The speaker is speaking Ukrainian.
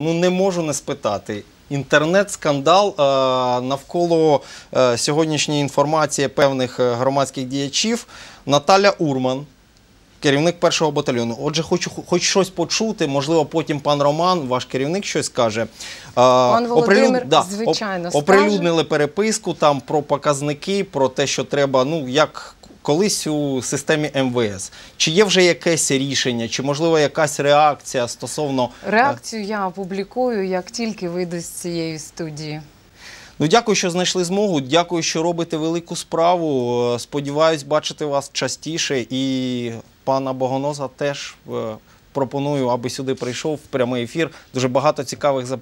Ну не можу не спитати. Інтернет-скандал е, навколо е, сьогоднішньої інформації певних е, громадських діячів Наталя Урман, керівник першого батальйону. Отже, хочу хоч щось почути. Можливо, потім пан Роман, ваш керівник, щось каже. Пан Володимир, да, звичайно, оприлюднили переписку там про показники, про те, що треба, ну як колись у системі МВС. Чи є вже якесь рішення, чи можливо якась реакція стосовно е, реакцію? Я опублікую як тільки вийду з цієї студії. Ну, дякую, що знайшли змогу. Дякую, що робите велику справу. Е, сподіваюсь, бачити вас частіше. І пана Богоноза теж е, пропоную, аби сюди прийшов в прямий ефір. Дуже багато цікавих запитань.